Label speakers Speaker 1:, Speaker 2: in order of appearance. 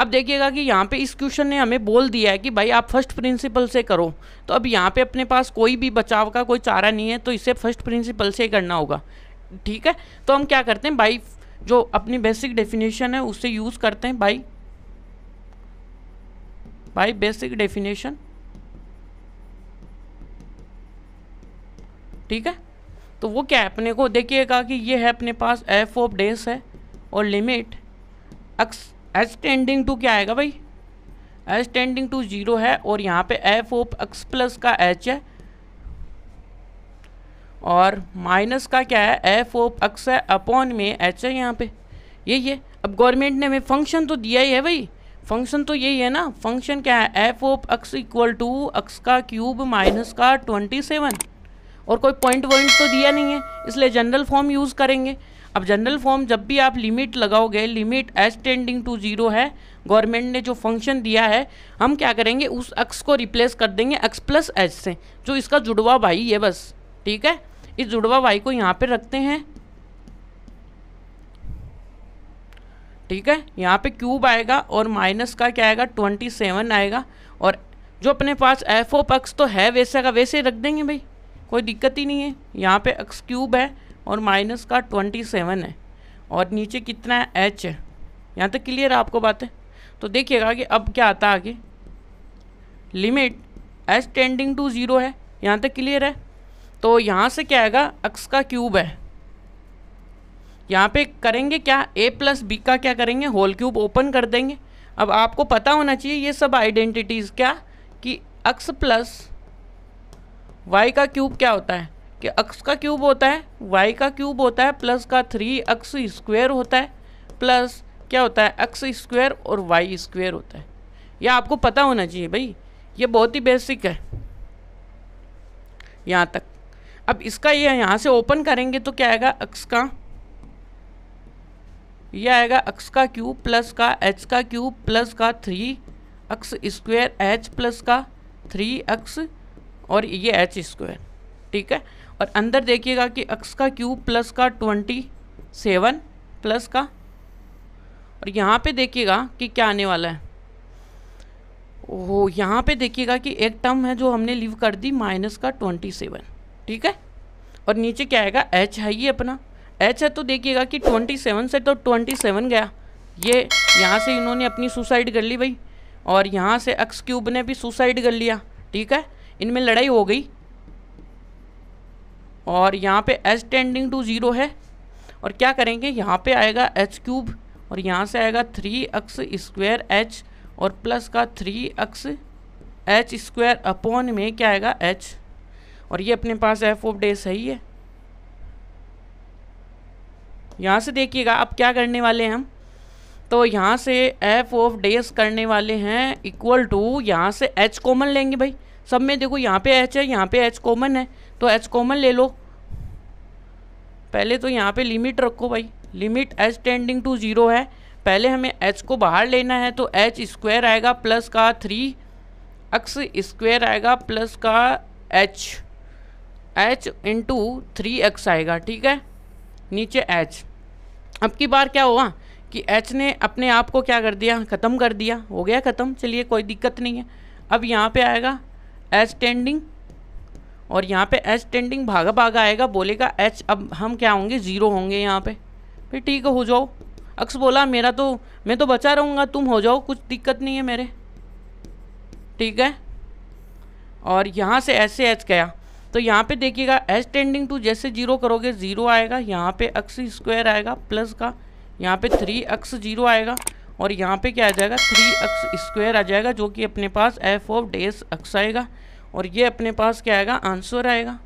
Speaker 1: अब देखिएगा कि यहाँ पे इस क्वेश्चन ने हमें बोल दिया है कि भाई आप फर्स्ट प्रिंसिपल से करो तो अब यहाँ पे अपने पास कोई भी बचाव का कोई चारा नहीं है तो इसे फर्स्ट प्रिंसिपल से ही करना होगा ठीक है तो हम क्या करते हैं भाई जो अपनी बेसिक डेफिनेशन है उसे यूज़ करते हैं भाई भाई बेसिक डेफिनेशन ठीक है तो वो क्या है अपने को देखिएगा कि ये है अपने पास एफ ऑफ डेस है और limit X is tending to क्या आएगा भाई एस टेंडिंग टू जीरो है और यहाँ पे एफ ओप एक्स प्लस का एच है और माइनस का क्या है एफ ओप एक्स है अपॉन में एच है यहाँ पे यही है अब गवर्नमेंट ने हमें फंक्शन तो दिया ही है भाई फंक्शन तो यही है ना फंक्शन क्या है F of X equal to X का क्यूब माइनस का ट्वेंटी सेवन और कोई पॉइंट वॉइंट तो दिया नहीं है इसलिए जनरल फॉर्म यूज़ करेंगे अब जनरल फॉर्म जब भी आप लिमिट लगाओगे limit h tending to zero है गवर्नमेंट ने जो फंक्शन दिया है हम क्या करेंगे उस अक्स को रिप्लेस कर देंगे एक्स प्लस एच से जो इसका जुड़वा भाई है बस ठीक है इस जुड़वा भाई को यहाँ पे रखते हैं ठीक है यहाँ पे क्यूब आएगा और माइनस का क्या आएगा ट्वेंटी सेवन आएगा और जो अपने पास एफ ओ पक्स तो है वैसे का वैसे रख देंगे भाई कोई दिक्कत ही नहीं है यहाँ पे एक्स क्यूब है और माइनस का ट्वेंटी सेवन है और नीचे कितना है एच है यहाँ तक क्लियर है आपको बात है तो देखिएगा कि अब क्या आता है आगे limit h tending to zero है यहाँ तक क्लियर है तो यहाँ से क्या आएगा एक्स का क्यूब है यहाँ पे करेंगे क्या ए प्लस बी का क्या करेंगे होल क्यूब ओपन कर देंगे अब आपको पता होना चाहिए ये सब आइडेंटिटीज़ क्या कि एक्स प्लस वाई का क्यूब क्या होता है कि अक्स का क्यूब होता है वाई का क्यूब होता है प्लस का थ्री अक्स स्क्वेयर होता है प्लस क्या होता है एक्स स्क्वायर और वाई स्क्वेयर होता है यह आपको पता होना चाहिए भाई ये बहुत ही बेसिक है यहाँ तक अब इसका ये यह यहाँ से ओपन करेंगे तो क्या आएगा एक्स का ये आएगा एक्स का क्यूब प्लस का एच का क्यूब प्लस का three x square h plus का थ्री एक्स और ये एच स्क्वेयर ठीक है और अंदर देखिएगा कि अक्स का क्यूब प्लस का ट्वेंटी सेवन प्लस का और यहाँ पे देखिएगा कि क्या आने वाला है ओ यहाँ पे देखिएगा कि एक टर्म है जो हमने लीव कर दी माइनस का ट्वेंटी सेवन ठीक है और नीचे क्या आएगा एच है ये अपना एच है तो देखिएगा कि ट्वेंटी सेवन से तो ट्वेंटी सेवन गया ये यहाँ से इन्होंने अपनी सुसाइड कर ली भाई और यहाँ से एक्स क्यूब ने भी सुसाइड कर लिया ठीक है इनमें लड़ाई हो गई और यहाँ पे एच टेंडिंग टू ज़ीरो है और क्या करेंगे यहाँ पे आएगा एच क्यूब और यहाँ से आएगा थ्री एक्स स्क्वायर एच और प्लस का three x h square upon में क्या आएगा एच और ये अपने पास एफ ऑफ डे सही है यहाँ से देखिएगा अब क्या करने वाले हैं हम तो यहाँ से एफ ऑफ डेज करने वाले हैं इक्वल टू यहाँ से एच कॉमन लेंगे भाई सब में देखो यहाँ पे एच है यहाँ पे एच कॉमन है तो एच कॉमन ले लो पहले तो यहाँ पे लिमिट रखो भाई limit h tending to zero है पहले हमें एच को बाहर लेना है तो एच स्क्वायर आएगा प्लस का थ्री एक्स स्क्वायर आएगा प्लस का h h into three x आएगा ठीक है नीचे एच अब की बार क्या हुआ कि एच ने अपने आप को क्या कर दिया ख़त्म कर दिया हो गया ख़त्म चलिए कोई दिक्कत नहीं है अब यहाँ पे आएगा एच टेंडिंग और यहाँ पे एच टेंडिंग भागा भागा आएगा बोलेगा एच अब हम क्या होंगे ज़ीरो होंगे यहाँ पे फिर ठीक है हो जाओ अक्स बोला मेरा तो मैं तो बचा रहूँगा तुम हो जाओ कुछ दिक्कत नहीं है मेरे ठीक है और यहाँ से ऐसे से एच गया तो यहाँ पे देखिएगा एच टेंडिंग टू जैसे जीरो करोगे ज़ीरो आएगा यहाँ पे अक्स स्क्वायर आएगा प्लस का यहाँ पे थ्री अक्स जीरो आएगा और यहाँ पे क्या आ जाएगा थ्री एक्स स्क्वायर आ जाएगा जो कि अपने पास एफ ऑफ डेस एक्स आएगा और ये अपने पास क्या आएगा आंसर आएगा